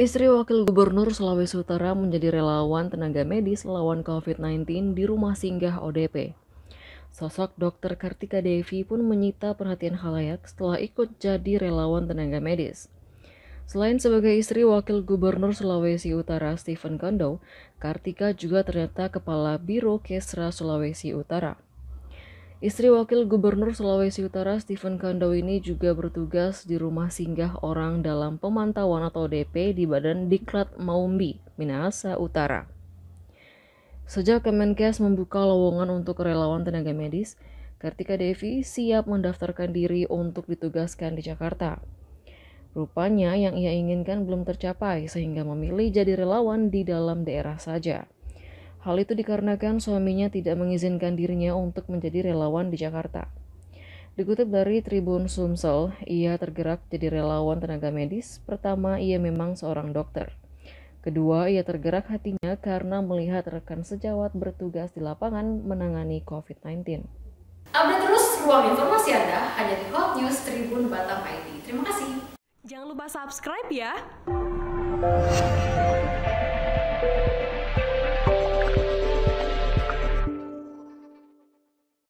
Istri Wakil Gubernur Sulawesi Utara menjadi relawan tenaga medis lawan COVID-19 di rumah singgah ODP. Sosok Dokter Kartika Devi pun menyita perhatian halayak setelah ikut jadi relawan tenaga medis. Selain sebagai istri Wakil Gubernur Sulawesi Utara Stephen Kondo, Kartika juga ternyata Kepala Biro Kesra Sulawesi Utara. Istri Wakil Gubernur Sulawesi Utara Stephen Kandau ini juga bertugas di rumah singgah orang dalam pemantauan atau DP di Badan Diklat Maumbi, Minahasa Utara. Sejak Kemenkes membuka lowongan untuk relawan tenaga medis, Kartika Devi siap mendaftarkan diri untuk ditugaskan di Jakarta. Rupanya yang ia inginkan belum tercapai sehingga memilih jadi relawan di dalam daerah saja. Hal itu dikarenakan suaminya tidak mengizinkan dirinya untuk menjadi relawan di Jakarta. Dikutip dari Tribun Sumsel, ia tergerak jadi relawan tenaga medis. Pertama, ia memang seorang dokter. Kedua, ia tergerak hatinya karena melihat rekan sejawat bertugas di lapangan menangani COVID-19. Update terus ruang informasi Anda hanya di Hot News Tribun Batam ID. Terima kasih. Jangan lupa subscribe ya.